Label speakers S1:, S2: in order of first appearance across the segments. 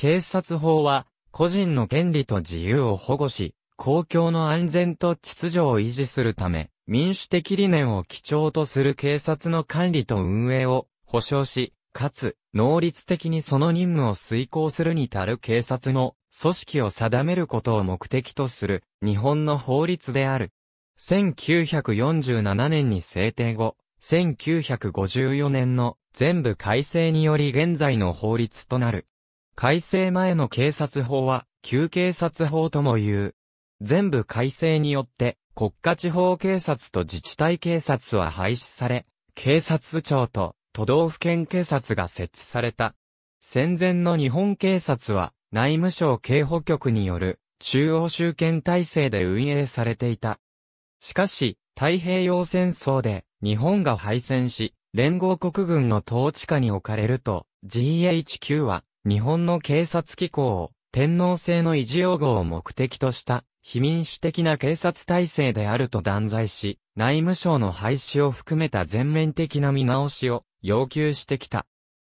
S1: 警察法は、個人の権利と自由を保護し、公共の安全と秩序を維持するため、民主的理念を基調とする警察の管理と運営を保障し、かつ、能率的にその任務を遂行するに足る警察の組織を定めることを目的とする日本の法律である。1947年に制定後、1954年の全部改正により現在の法律となる。改正前の警察法は、旧警察法とも言う。全部改正によって、国家地方警察と自治体警察は廃止され、警察庁と都道府県警察が設置された。戦前の日本警察は、内務省警保局による中央集権体制で運営されていた。しかし、太平洋戦争で日本が敗戦し、連合国軍の統治下に置かれると、GHQ は日本の警察機構を天皇制の維持擁護を目的とした非民主的な警察体制であると断罪し、内務省の廃止を含めた全面的な見直しを要求してきた。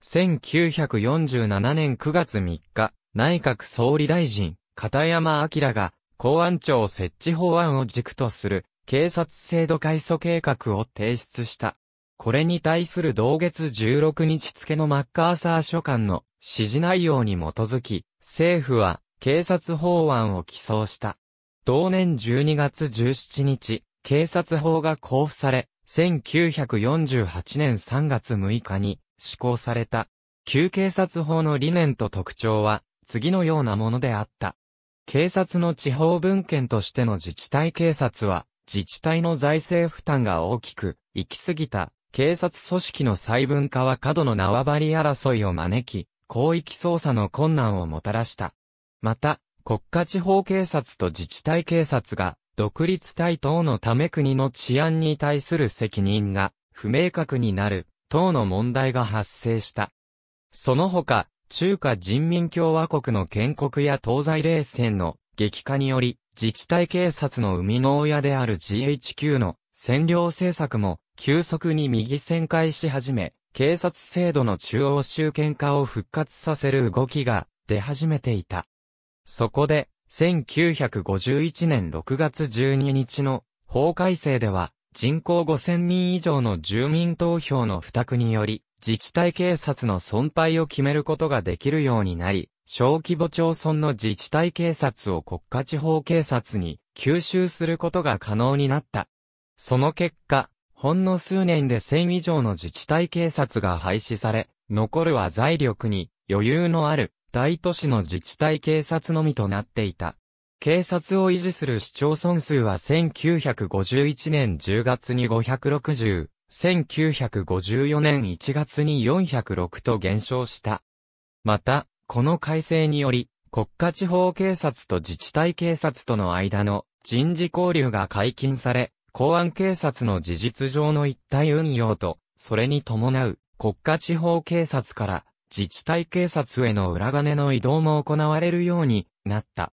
S1: 1947年9月3日、内閣総理大臣、片山明が公安庁設置法案を軸とする警察制度改組計画を提出した。これに対する同月16日付のマッカーサー書簡の指示内容に基づき、政府は警察法案を起草した。同年12月17日、警察法が交付され、1948年3月6日に施行された。旧警察法の理念と特徴は、次のようなものであった。警察の地方文献としての自治体警察は、自治体の財政負担が大きく、行き過ぎた警察組織の細分化は過度の縄張り争いを招き、広域捜査の困難をもたらした。また、国家地方警察と自治体警察が、独立体等のため国の治安に対する責任が不明確になる等の問題が発生した。その他、中華人民共和国の建国や東西冷戦の激化により、自治体警察の生みの親である GHQ の占領政策も急速に右旋回し始め、警察制度の中央集権化を復活させる動きが出始めていた。そこで、1951年6月12日の法改正では、人口5000人以上の住民投票の付託により、自治体警察の存廃を決めることができるようになり、小規模町村の自治体警察を国家地方警察に吸収することが可能になった。その結果、ほんの数年で1000以上の自治体警察が廃止され、残るは財力に余裕のある大都市の自治体警察のみとなっていた。警察を維持する市町村数は1951年10月に560、1954年1月に406と減少した。また、この改正により、国家地方警察と自治体警察との間の人事交流が解禁され、公安警察の事実上の一体運用と、それに伴う国家地方警察から自治体警察への裏金の移動も行われるようになった。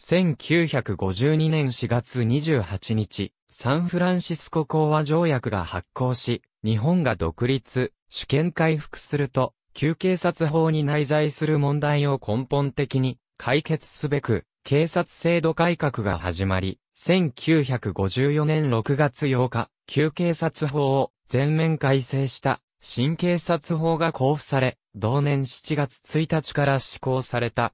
S1: 1952年4月28日、サンフランシスコ講和条約が発効し、日本が独立、主権回復すると、旧警察法に内在する問題を根本的に解決すべく、警察制度改革が始まり、1954年6月8日、旧警察法を全面改正した新警察法が交付され、同年7月1日から施行された。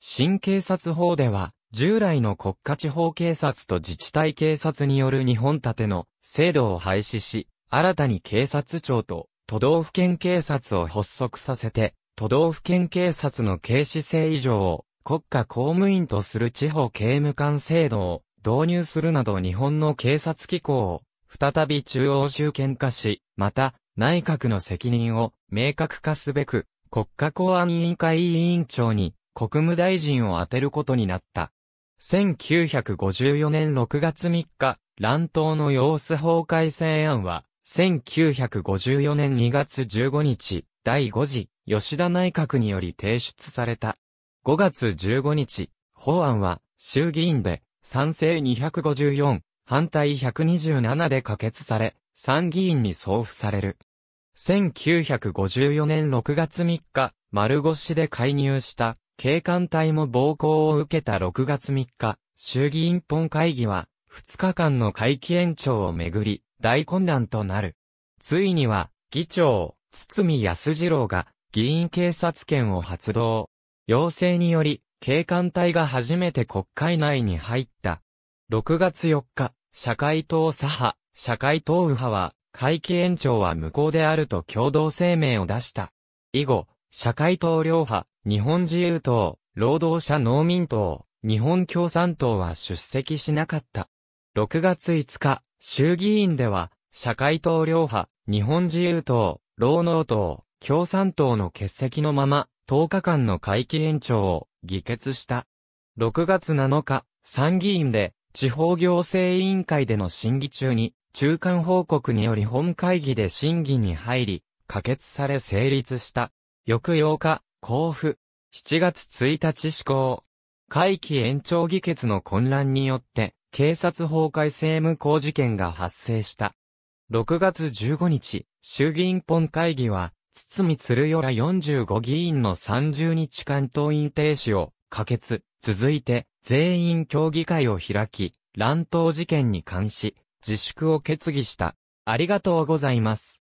S1: 新警察法では、従来の国家地方警察と自治体警察による日本立ての制度を廃止し、新たに警察庁と都道府県警察を発足させて、都道府県警察の警視制以上を国家公務員とする地方刑務官制度を導入するなど日本の警察機構を再び中央集権化し、また内閣の責任を明確化すべく国家公安委員会委員長に国務大臣を充てることになった。1954年6月3日、乱闘の様子法改正案は、1954年2月15日、第5次、吉田内閣により提出された。5月15日、法案は、衆議院で、賛成254、反対127で可決され、参議院に送付される。1954年6月3日、丸腰で介入した、警官隊も暴行を受けた6月3日、衆議院本会議は、2日間の会期延長をめぐり、大混乱となる。ついには、議長、堤康次郎が、議員警察権を発動。要請により、警官隊が初めて国会内に入った。6月4日、社会党左派、社会党右派は、会期延長は無効であると共同声明を出した。以後、社会党両派、日本自由党、労働者農民党、日本共産党は出席しなかった。6月5日、衆議院では、社会党両派、日本自由党、労働党、共産党の欠席のまま、10日間の会期延長を議決した。6月7日、参議院で地方行政委員会での審議中に、中間報告により本会議で審議に入り、可決され成立した。翌8日、交付。7月1日施行。会期延長議決の混乱によって、警察崩壊政務公事件が発生した。6月15日、衆議院本会議は、堤鶴よら45議員の30日間党員停止を可決、続いて、全員協議会を開き、乱闘事件に関し、自粛を決議した。ありがとうございます。